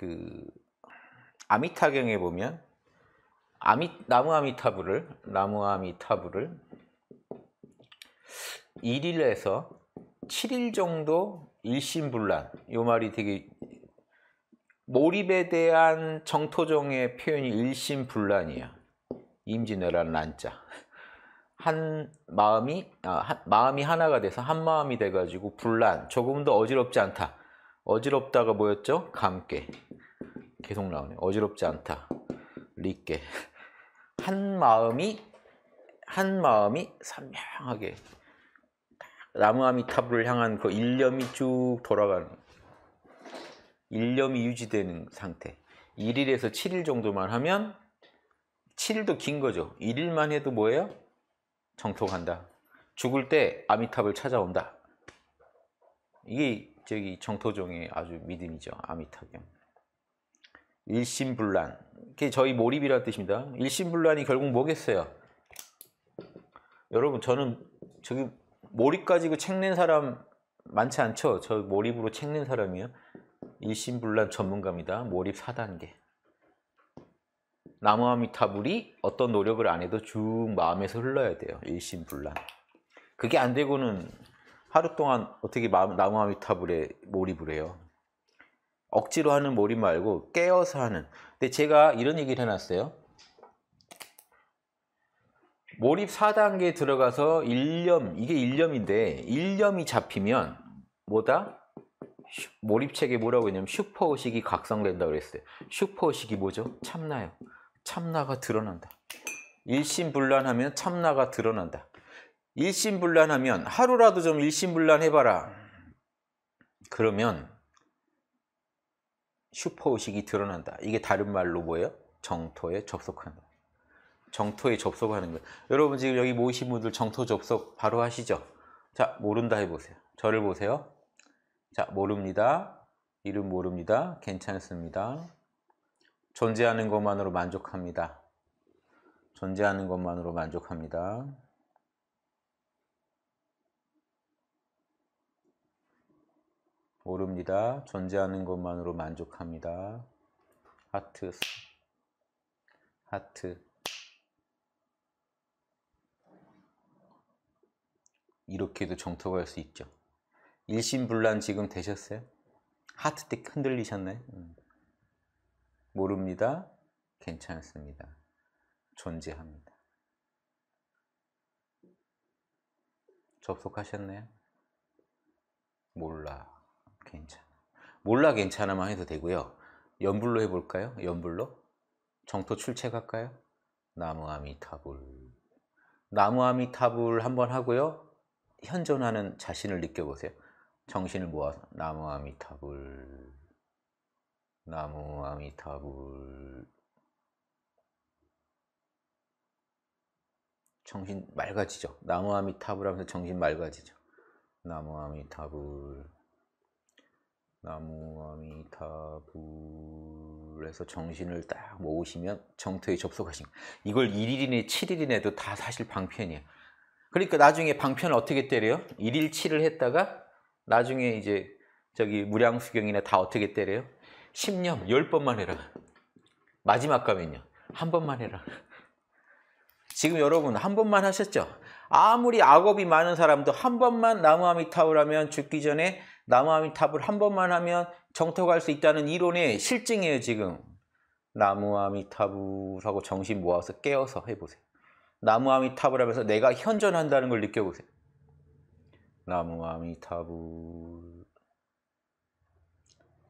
그 아미타경에 보면 아미, 나무 아미타불을 나무 아미타불을 1일에서 7일 정도 일심불란 요 말이 되게 몰입에 대한 정토종의 표현이 일심불란이야 임진왜란 난자 한 마음이 아, 한, 마음이 하나가 돼서 한 마음이 돼가지고 불란 조금 더 어지럽지 않다 어지럽다가 뭐였죠 감깨 계속 나오네. 어지럽지 않다. 리께. 한 마음이 한 마음이 선명하게 나무아미타불을 향한 그 일념이 쭉 돌아가는 일념이 유지되는 상태. 1일에서 7일 정도만 하면 7일도 긴 거죠. 1일만 해도 뭐예요? 정토간다. 죽을 때 아미탑을 찾아온다. 이게 저기 정토종의 아주 믿음이죠. 아미탑경. 일심불란. 이게 저희 몰입이라는 뜻입니다. 일심불란이 결국 뭐겠어요? 여러분 저는 저기 몰입 가지고 책 낸 사람 많지 않죠? 저 몰입으로 책 낸 사람이요. 일심불란 전문가입니다. 몰입 4단계. 나무아미타 불이 어떤 노력을 안 해도 쭉 마음에서 흘러야 돼요. 일심불란. 그게 안 되고는 하루 동안 어떻게 나무아미타불에 몰입을 해요. 억지로 하는 몰입 말고 깨어서 하는. 근데 제가 이런 얘기를 해놨어요. 몰입 4단계에 들어가서 1념 이게 1념인데1념이 잡히면 뭐다? 몰입책에 뭐라고 했냐면 슈퍼의식이 각성된다 그랬어요. 슈퍼의식이 뭐죠? 참나요. 참나가 드러난다. 일심불란하면 참나가 드러난다. 일심불란하면 하루라도 좀 일심불란해봐라. 그러면 슈퍼의식이 드러난다. 이게 다른 말로 뭐예요? 정토에 접속한다. 정토에 접속하는 거예요. 여러분 지금 여기 모이신 분들 정토 접속 바로 하시죠? 자, 모른다 해보세요. 저를 보세요. 자, 모릅니다. 이름 모릅니다. 괜찮습니다. 존재하는 것만으로 만족합니다. 존재하는 것만으로 만족합니다. 모릅니다. 존재하는 것만으로 만족합니다. 하트 하트 이렇게도 정토가 할 수 있죠. 일심불란 지금 되셨어요? 하트 때 흔들리셨나요? 음. 모릅니다. 괜찮습니다. 존재합니다. 접속하셨나요? 몰라. 괜찮아. 몰라 괜찮아만 해도 되고요. 연불로 해볼까요? 연불로? 정토 출체갈까요 나무아미타불. 나무아미타불 한번 하고요. 현존하는 자신을 느껴보세요. 정신을 모아서 나무아미타불. 나무아미타불. 정신 맑아지죠. 나무아미타불 하면서 정신 맑아지죠. 나무아미타불. 나무아미타불에서 정신을 딱 모으시면 정토에 접속하신 이걸 1일이네 7일이네도 다 사실 방편이에요. 그러니까 나중에 방편을 어떻게 때려요? 1일 7을 했다가 나중에 이제 저기 무량수경이나 다 어떻게 때려요? 10년 10번만 해라. 마지막 가면요. 한 번만 해라. 지금 여러분 한 번만 하셨죠? 아무리 악업이 많은 사람도 한 번만 나무아미타오하면 죽기 전에 나무아미탑을 한 번만 하면 정턱할 수 있다는 이론의 실증이에요 지금 나무아미탑불 하고 정신 모아서 깨어서 해보세요 나무아미탑을 하면서 내가 현존한다는 걸 느껴보세요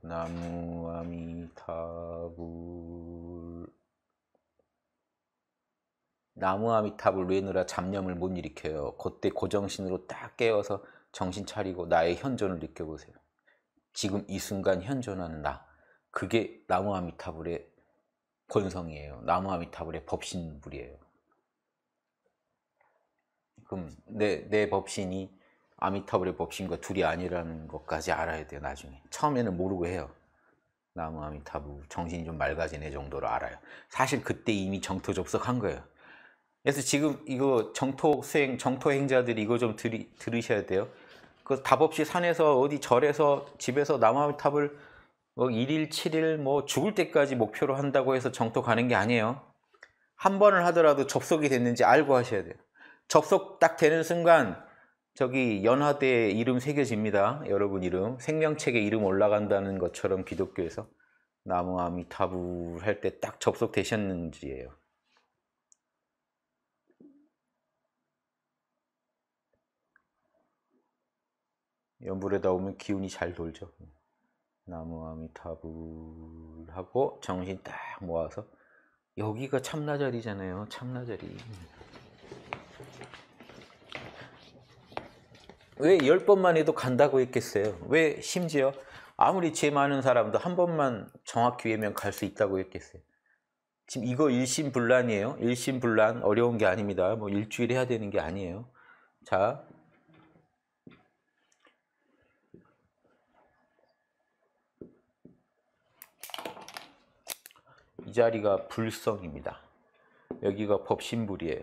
나무아미탑불나무아미탑불나무아미탑을 외느라 잡념을 못 일으켜요 그때 고정신으로 딱 깨어서 정신 차리고 나의 현존을 느껴보세요. 지금 이 순간 현존하는 나. 그게 나무아미타불의 본성이에요. 나무아미타불의 법신불이에요. 그럼 내, 내 법신이 아미타불의 법신과 둘이 아니라는 것까지 알아야 돼요, 나중에. 처음에는 모르고 해요. 나무 아미타불, 정신이 좀 맑아지네 정도로 알아요. 사실 그때 이미 정토 접속한 거예요. 그래서 지금 이거 정토 수행, 정토 행자들이 이거 좀 들이, 들으셔야 돼요. 그 답 없이 산에서 어디 절에서 집에서 남아탑을 뭐 1일, 7일 뭐 죽을 때까지 목표로 한다고 해서 정토 가는 게 아니에요. 한 번을 하더라도 접속이 됐는지 알고 하셔야 돼요. 접속 딱 되는 순간 저기 연화대의 이름 새겨집니다. 여러분 이름. 생명책에 이름 올라간다는 것처럼 기독교에서 나무 아미타불 할 때 딱 접속되셨는지예요. 연불에다 오면 기운이 잘 돌죠. 나무아미타불 하고 정신 딱 모아서 여기가 참나자리잖아요. 참나자리. 왜 열 번만 해도 간다고 했겠어요? 왜 심지어 아무리 죄 많은 사람도 한 번만 정확히 외면 갈 수 있다고 했겠어요? 지금 이거 일심불란이에요. 일심불란 어려운 게 아닙니다. 뭐 일주일 해야 되는 게 아니에요. 자, 이 자리가 불성입니다. 여기가 법신불이에요.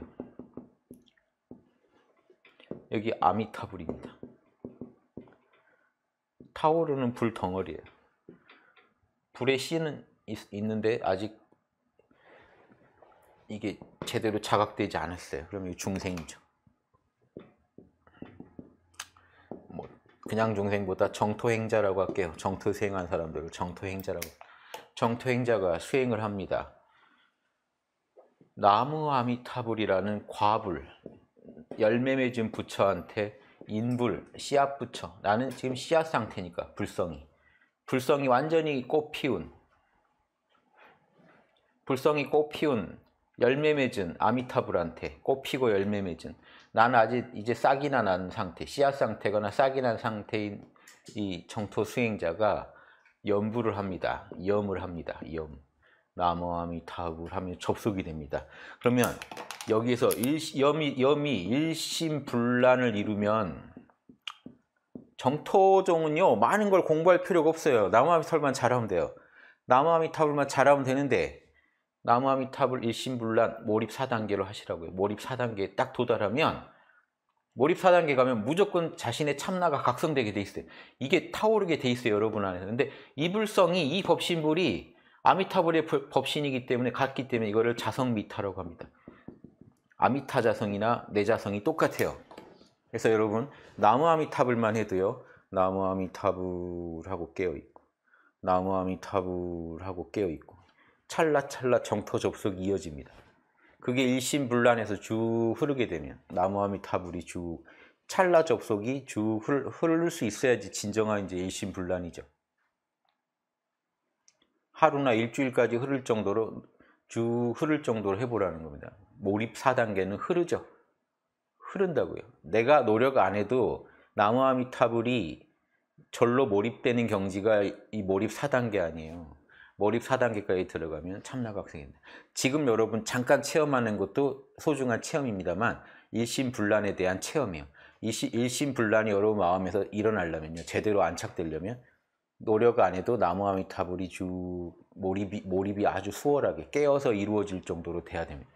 여기 아미타불입니다. 타오르는 불 덩어리예요. 불의 씨는 있, 있는데 아직 이게 제대로 자각되지 않았어요. 그럼 이 중생이죠. 뭐 그냥 중생보다 정토행자라고 할게요. 정토생한 사람들을 정토행자라고. 정토행자가 수행을 합니다. 나무 아미타불이라는 과불, 열매 맺은 부처한테 인불, 씨앗 부처, 나는 지금 씨앗 상태니까 불성이. 불성이 완전히 꽃 피운, 불성이 꽃 피운 열매 맺은 아미타불한테 꽃 피고 열매 맺은 나는 아직 이제 싹이나 난 상태, 씨앗 상태거나 싹이 난 상태인 이 정토 수행자가 염부를 합니다. 염을 합니다. 염. 나무함이 타구를 하면 접속이 됩니다. 그러면 여기에서 일, 염이, 염이 일심불란을 이루면 정토종은요 많은 걸 공부할 필요가 없어요. 나무아미타만 잘하면 돼요. 나무아미타만 잘하면 되는데 나무아미타불 일심불란 몰입 4단계로 하시라고요. 몰입 4단계에 딱 도달하면 몰입사단계 가면 무조건 자신의 참나가 각성되게 돼 있어요. 이게 타오르게 돼 있어요, 여러분 안에서. 근데 이불성이, 이 법신불이 아미타불의 법신이기 때문에 같기 때문에 이거를 자성미타라고 합니다. 아미타 자성이나 내 자성이 똑같아요. 그래서 여러분, 나무 아미타불만 해도요, 나무 아미타불하고 깨어있고, 나무 아미타불하고 깨어있고, 찰나찰나 정토 접속이 이어집니다. 그게 일심불란해서 쭉 흐르게 되면 나무함이 타불이 쭉 찰나 접속이 쭉 흐를, 수 있어야지 진정한 이제 일심불란이죠. 하루나 일주일까지 흐를 정도로 쭉 흐를 정도로 해보라는 겁니다. 몰입 4단계는 흐르죠. 흐른다고요. 내가 노력 안 해도 나무아미타불이 절로 몰입되는 경지가 이 몰입 4단계 아니에요. 몰입 4단계까지 들어가면 참나각생입니다. 지금 여러분 잠깐 체험하는 것도 소중한 체험입니다만 일심불란에 대한 체험이에요. 일심불란이 여러분 마음에서 일어나려면요. 제대로 안착되려면 노력 안 해도 나무아미타불이 주 몰입이, 몰입이 아주 수월하게 깨어서 이루어질 정도로 돼야 됩니다.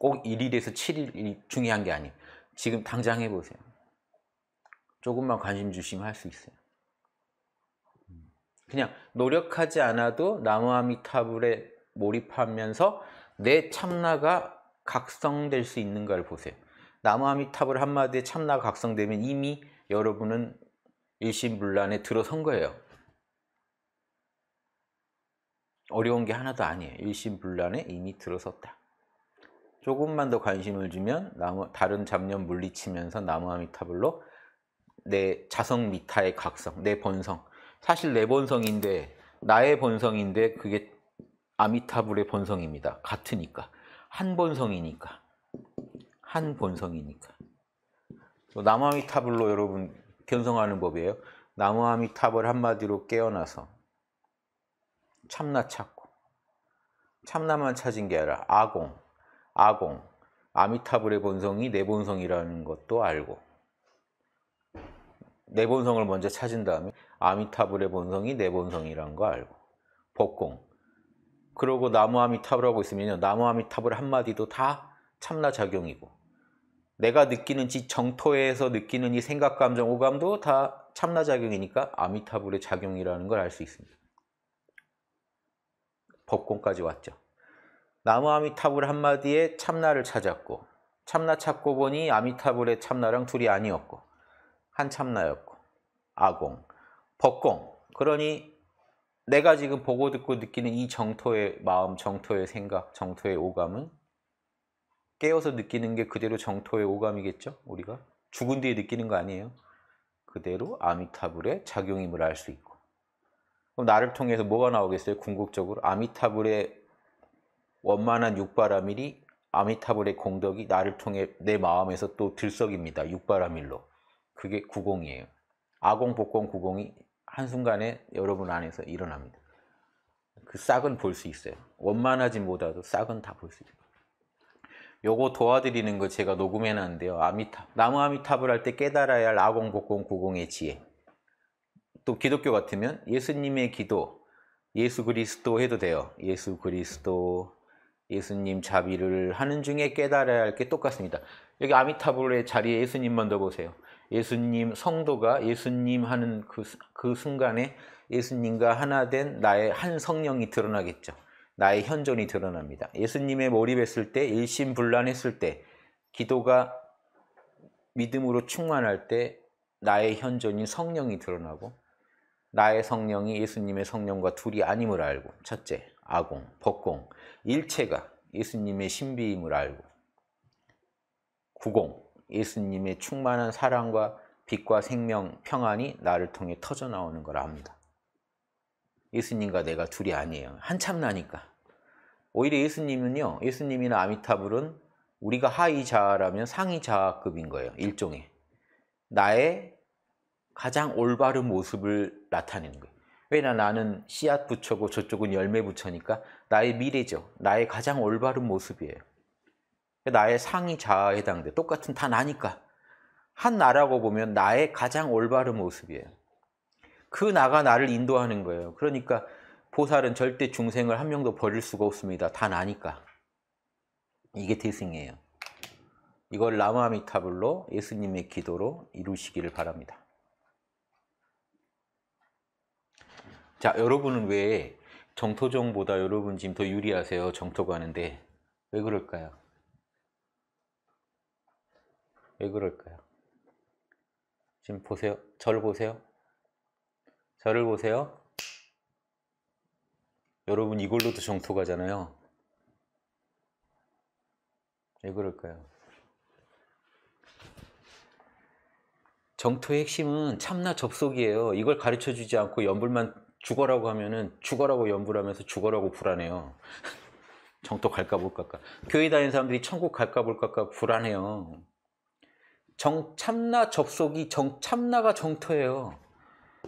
꼭 1일에서 7일이 중요한 게 아니에요. 지금 당장 해보세요. 조금만 관심 주시면 할 수 있어요. 그냥 노력하지 않아도 나무아미타불에 몰입하면서 내 참나가 각성될 수 있는가를 보세요. 나무아미타불 한마디에 참나가 각성되면 이미 여러분은 일심불란에 들어선 거예요. 어려운 게 하나도 아니에요. 일심불란에 이미 들어섰다. 조금만 더 관심을 주면 나무, 다른 잡념 물리치면서 나무아미타불로 내 자성 미타의 각성, 내 본성, 사실 내 본성인데 나의 본성인데 그게 아미타불의 본성입니다. 같으니까. 한 본성이니까. 한 본성이니까. 나무아미타불로 여러분 견성하는 법이에요. 나무아미타불 한마디로 깨어나서 참나 찾고 참나만 찾은 게 아니라 아공, 아공, 아미타불의 본성이 내 본성이라는 것도 알고 내 본성을 먼저 찾은 다음에 아미타불의 본성이 내본성이라는거 알고 법공 그러고 나무 아미타불 하고 있으면요 나무 아미타불 한마디도 다 참나 작용이고 내가 느끼는 지 정토에서 느끼는 이 생각, 감정, 오감도 다 참나 작용이니까 아미타불의 작용이라는 걸 알 수 있습니다. 법공까지 왔죠. 나무 아미타불 한마디에 참나를 찾았고 참나 찾고 보니 아미타불의 참나랑 둘이 아니었고 한참나였고 아공, 법공 그러니 내가 지금 보고 듣고 느끼는 이 정토의 마음, 정토의 생각, 정토의 오감은 깨어서 느끼는 게 그대로 정토의 오감이겠죠? 우리가 죽은 뒤에 느끼는 거 아니에요? 그대로 아미타불의 작용임을 알 수 있고 그럼 나를 통해서 뭐가 나오겠어요? 궁극적으로 아미타불의 원만한 육바라밀이 아미타불의 공덕이 나를 통해 내 마음에서 또 들썩입니다. 육바라밀로 그게 구공이에요 아공, 복공, 구공이 한순간에 여러분 안에서 일어납니다. 그 싹은 볼 수 있어요. 원만하지 못하도 싹은 다 볼 수 있어요. 요거 도와드리는 거 제가 녹음해놨는데요. 아미타 나무 아미타불할 때 깨달아야 할 아공, 복공, 구공의 지혜. 또 기독교 같으면 예수님의 기도, 예수 그리스도 해도 돼요. 예수 그리스도, 예수님 자비를 하는 중에 깨달아야 할 게 똑같습니다. 여기 아미타불의 자리에 예수님만 더 보세요. 예수님 성도가 예수님 하는 그, 그 순간에 예수님과 하나 된 나의 한 성령이 드러나겠죠. 나의 현존이 드러납니다. 예수님의 몰입했을 때, 일심불란했을 때, 기도가 믿음으로 충만할 때 나의 현존인 성령이 드러나고 나의 성령이 예수님의 성령과 둘이 아님을 알고 첫째, 아공, 복공 일체가 예수님의 신비임을 알고 구공, 예수님의 충만한 사랑과 빛과 생명, 평안이 나를 통해 터져나오는 걸 압니다. 예수님과 내가 둘이 아니에요. 한참 나니까. 오히려 예수님은요. 예수님이나 아미타불은 우리가 하이자아라면 상이자아급인 거예요. 일종의. 나의 가장 올바른 모습을 나타내는 거예요. 왜냐 나는 씨앗 부처고 저쪽은 열매 부처니까 나의 미래죠. 나의 가장 올바른 모습이에요. 나의 상이 아에 해당돼. 똑같은 다 나니까. 한 나라고 보면 나의 가장 올바른 모습이에요. 그 나가 나를 인도하는 거예요. 그러니까 보살은 절대 중생을 한 명도 버릴 수가 없습니다. 다 나니까. 이게 대승이에요. 이걸 라마미타불로 예수님의 기도로 이루시기를 바랍니다. 자, 여러분은 왜 정토종보다 여러분 지금 더 유리하세요? 정토 가는데. 왜 그럴까요? 왜 그럴까요? 지금 보세요. 저를 보세요. 저를 보세요. 여러분 이걸로도 정토 가잖아요. 왜 그럴까요? 정토의 핵심은 참나 접속이에요. 이걸 가르쳐 주지 않고 연불만 죽어라고 하면은 죽어라고 연불하면서 죽어라고 불안해요. 정토 갈까 볼까. 할까. 교회 다니는 사람들이 천국 갈까 볼까 까 불안해요. 정참나 접속이 정 참나가 정토예요.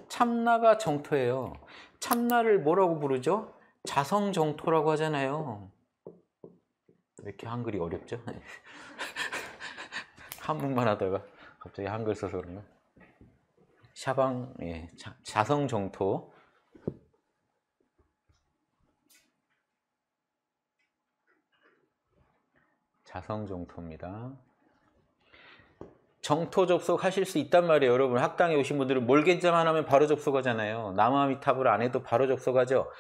참나가 정토예요. 참나를 뭐라고 부르죠? 자성정토라고 하잖아요. 왜 이렇게 한글이 어렵죠? 한국만 하다가 갑자기 한글 써서 그런가? 샤방, 예, 자, 자성정토. 자성정토입니다. 정토 접속하실 수 있단 말이에요. 여러분 학당에 오신 분들은 몰겐자만 하면 바로 접속하잖아요. 남아미탑을 안 해도 바로 접속하죠.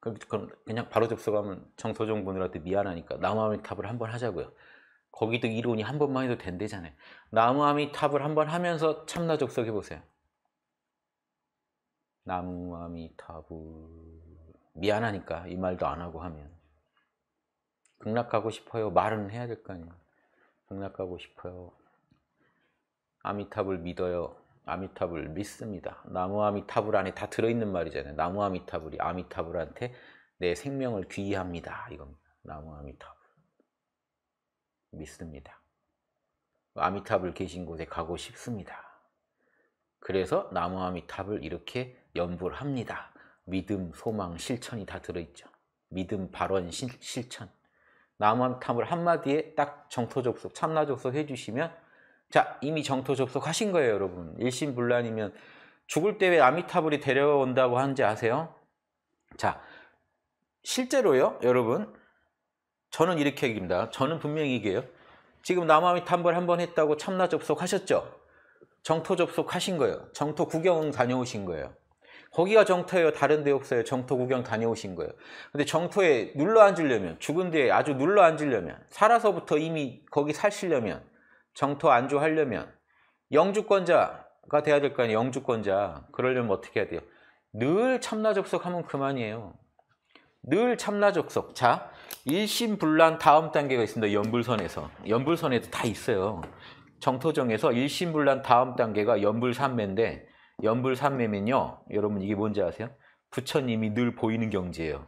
그럼 그냥 바로 접속하면 정토종 분들한테 미안하니까 남아미탑을 한번 하자고요. 거기도 이론이 한 번만 해도 된대잖아요. 나무아미탑을 한번 하면서 참나 접속해 보세요. 나무아미탑을 미안하니까 이 말도 안 하고 하면 극락하고 싶어요. 말은 해야 될 거 아니에요. 극락하고 싶어요. 아미탑을 믿어요. 아미탑을 믿습니다. 나무 아미탑을 안에 다 들어있는 말이잖아요. 나무 아미탑을이아미탑을한테내 생명을 귀의합니다. 이겁니다. 나무 아미탑 믿습니다. 아미탑을 계신 곳에 가고 싶습니다. 그래서 나무 아미탑을 이렇게 연불합니다. 믿음, 소망, 실천이 다 들어있죠. 믿음, 발언, 실, 실천. 남한탐을 한마디에 딱 정토 접속, 참나 접속해 주시면 자 이미 정토 접속하신 거예요 여러분 일심불란이면 죽을 때 왜 아미타불이 데려온다고 하는지 아세요? 자 실제로요 여러분 저는 이렇게 얘기합니다 저는 분명히 얘기해요 지금 남아미탐불 한 번 했다고 참나 접속하셨죠? 정토 접속하신 거예요 정토 구경 다녀오신 거예요 거기가 정토예요. 다른 데 없어요. 정토 구경 다녀오신 거예요. 근데 정토에 눌러 앉으려면 죽은 뒤에 아주 눌러 앉으려면 살아서부터 이미 거기 사시려면 정토 안주하려면 영주권자가 돼야 될 거 아니에요. 영주권자. 그러려면 어떻게 해야 돼요? 늘 참나 접속하면 그만이에요. 늘 참나 접속. 자, 일심불란 다음 단계가 있습니다. 연불선에서. 연불선에도 다 있어요. 정토정에서 일심불란 다음 단계가 연불산매인데 연불산매면요 여러분 이게 뭔지 아세요? 부처님이 늘 보이는 경지예요.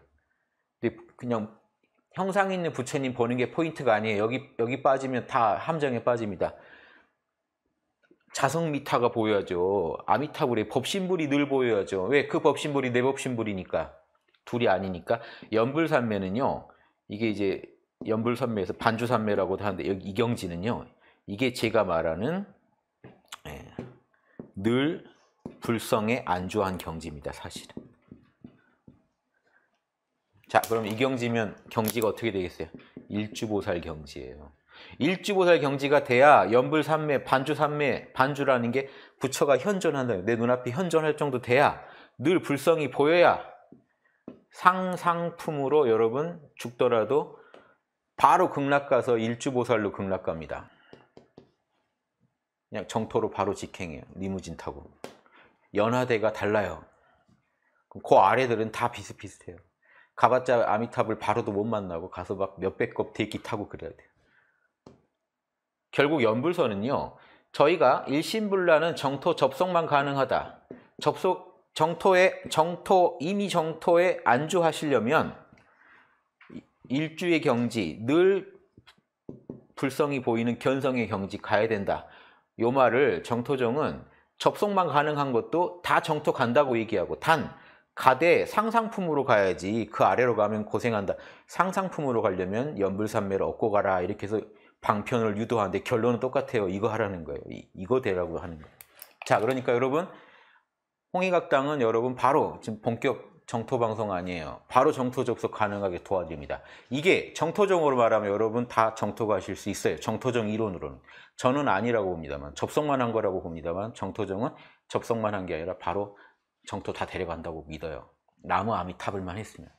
근데 그냥 형상 있는 부처님 보는 게 포인트가 아니에요. 여기 여기 빠지면 다 함정에 빠집니다. 자성미타가 보여야죠. 아미타불의 법신불이 늘 보여야죠. 왜? 그 법신불이 내 법신불이니까. 둘이 아니니까. 연불산매는요. 이게 이제 연불산매에서 반주산매라고도 하는데 여기 이경지는요. 이게 제가 말하는 예, 늘 불성에 안주한 경지입니다. 사실은. 자, 그럼 이 경지면 경지가 어떻게 되겠어요? 일주보살 경지예요. 일주보살 경지가 돼야 연불산매반주산매 반주라는 게 부처가 현존한다. 내 눈앞에 현존할 정도 돼야 늘 불성이 보여야 상상품으로 여러분 죽더라도 바로 극락 가서 일주보살로 극락 갑니다. 그냥 정토로 바로 직행해요. 리무진 타고. 연화대가 달라요. 그 아래들은 다 비슷비슷해요. 가봤자 아미탑을 바로도 못 만나고 가서 막 몇백 급 대기 타고 그래야 돼요. 결국 연불선은요. 저희가 일신불란은 정토 접속만 가능하다. 접속 정토에 정토 이미 정토에 안주하시려면 일주의 경지 늘 불성이 보이는 견성의 경지 가야 된다. 요 말을 정토정은 접속만 가능한 것도 다 정토 간다고 얘기하고 단 가대 상상품으로 가야지 그 아래로 가면 고생한다. 상상품으로 가려면 연불산매를 얻고 가라 이렇게 해서 방편을 유도하는데 결론은 똑같아요. 이거 하라는 거예요. 이, 거 되라고 하는 거예요. 자 그러니까 여러분 홍익학당은 여러분 바로 지금 본격 정토 방송 아니에요. 바로 정토 접속 가능하게 도와드립니다. 이게 정토정으로 말하면 여러분 다 정토 가실 하수 있어요. 정토정 이론으로는. 저는 아니라고 봅니다만 접속만 한 거라고 봅니다만 정토정은 접속만 한 게 아니라 바로 정토 다 데려간다고 믿어요. 나무 아미타불만 했으면.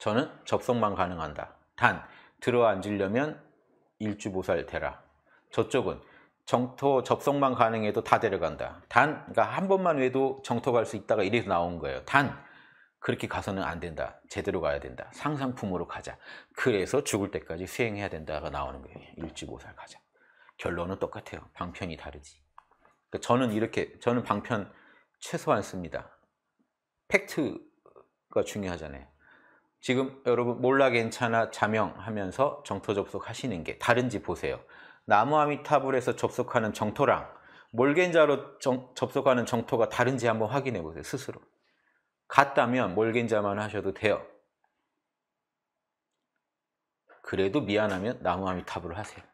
저는 접속만 가능한다. 단 들어 앉으려면 일주보살 되라. 저쪽은 정토 접속만 가능해도 다 데려간다. 단, 그러니까 한 번만 외도 정토 갈 수 있다가 이래서 나온 거예요. 단, 그렇게 가서는 안 된다. 제대로 가야 된다. 상상품으로 가자. 그래서 죽을 때까지 수행해야 된다가 나오는 거예요. 일지보살 가자. 결론은 똑같아요. 방편이 다르지. 그러니까 저는 이렇게, 저는 방편 최소한 씁니다. 팩트가 중요하잖아요. 지금 여러분 몰라 괜찮아 자명하면서 정토 접속하시는 게 다른지 보세요. 나무아미타불에서 접속하는 정토랑 몰겐자로 정, 접속하는 정토가 다른지 한번 확인해 보세요. 스스로. 같다면 몰겐자만 하셔도 돼요. 그래도 미안하면 나무아미타불을 하세요.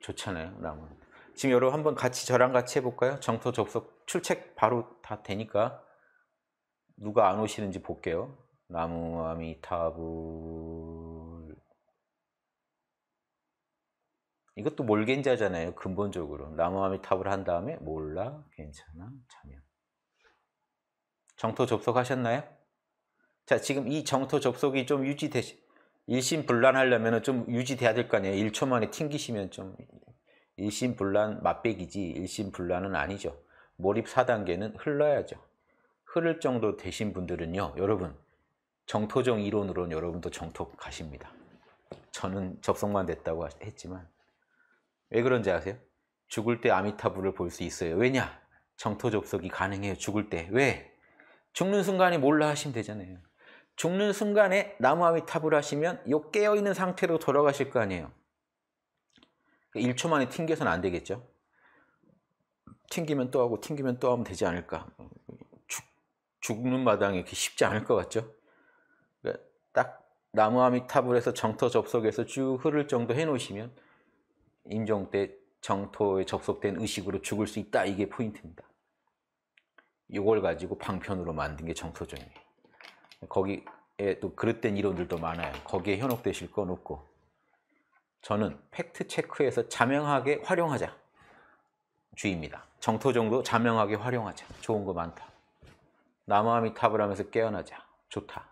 좋잖아요. 나무. 지금 여러분 한번 같이 저랑 같이 해볼까요? 정토 접속 출첵 바로 다 되니까 누가 안 오시는지 볼게요. 나무아미타불 이것도 몰겐자잖아요. 근본적으로. 나무함이 탑을 한 다음에 몰라, 괜찮아, 자면. 정토 접속하셨나요? 자, 지금 이 정토 접속이 좀 유지되시, 일심불란하려면 좀 유지돼야 될 거 아니에요. 1초 만에 튕기시면 좀 일심불란 맛배기지 일심불란은 아니죠. 몰입 4단계는 흘러야죠. 흐를 정도 되신 분들은요. 여러분 정토정 이론으로는 여러분도 정토 가십니다. 저는 접속만 됐다고 했지만 왜 그런지 아세요? 죽을 때 아미타불을 볼 수 있어요. 왜냐? 정토 접속이 가능해요. 죽을 때. 왜? 죽는 순간에 몰라 하시면 되잖아요. 죽는 순간에 나무 아미타불 하시면 요 깨어있는 상태로 돌아가실 거 아니에요. 1초 그러니까 만에 튕겨서는 안 되겠죠. 튕기면 또 하고 튕기면 또 하면 되지 않을까. 죽, 는 마당에 이렇게 쉽지 않을 것 같죠. 그러니까 딱 나무 아미타불에서 정토 접속에서 쭉 흐를 정도 해놓으시면 임종 때 정토에 접속된 의식으로 죽을 수 있다. 이게 포인트입니다. 이걸 가지고 방편으로 만든 게 정토종이에요. 거기에 또 그릇된 이론들도 많아요. 거기에 현혹되실 건 없고 저는 팩트 체크에서 자명하게 활용하자 주의입니다. 정토종도 자명하게 활용하자. 좋은 거 많다. 남아미탑을 하면서 깨어나자. 좋다.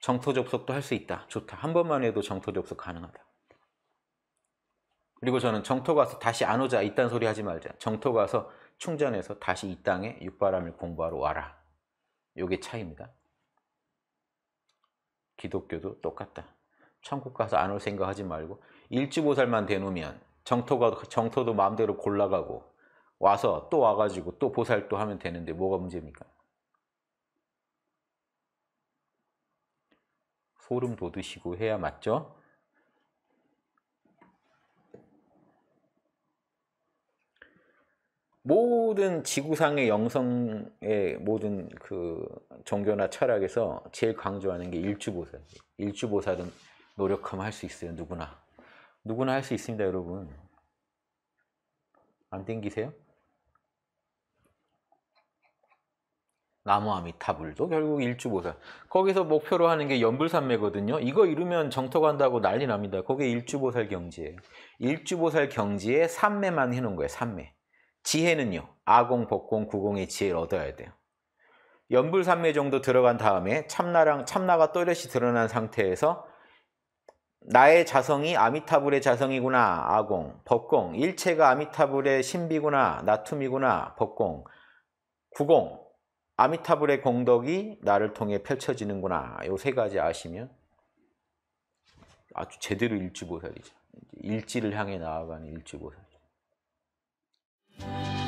정토 접속도 할 수 있다. 좋다. 한 번만 해도 정토 접속 가능하다. 그리고 저는 정토 가서 다시 안 오자 이딴 소리 하지 말자. 정토 가서 충전해서 다시 이 땅에 육바람을 공부하러 와라. 요게 차이입니다. 기독교도 똑같다. 천국 가서 안 올 생각하지 말고 일주보살만 대놓으면 정토가 정토도 마음대로 골라가고 와서 또 와가지고 또 보살도 하면 되는데 뭐가 문제입니까? 소름 돋으시고 해야 맞죠? 모든 지구상의 영성의 모든 그 종교나 철학에서 제일 강조하는 게 일주보살. 일주보살은 노력하면 할 수 있어요. 누구나. 누구나 할 수 있습니다, 여러분. 안 땡기세요? 나무아미타불도 결국 일주보살. 거기서 목표로 하는 게 연불산매거든요. 이거 이루면 정토 간다고 난리 납니다. 그게 일주보살 경지예요. 일주보살 경지에 산매만 해놓은 거예요. 산매. 지혜는요. 아공, 복공, 구공의 지혜를 얻어야 돼요. 연불삼매 정도 들어간 다음에 참나랑 참나가 또렷이 드러난 상태에서 나의 자성이 아미타불의 자성이구나 아공 법공 일체가 아미타불의 신비구나 나툼이구나 법공 구공 아미타불의 공덕이 나를 통해 펼쳐지는구나 요 세 가지 아시면 아주 제대로 일주보살이죠 일지를 향해 나아가는 일주보살 Thank you.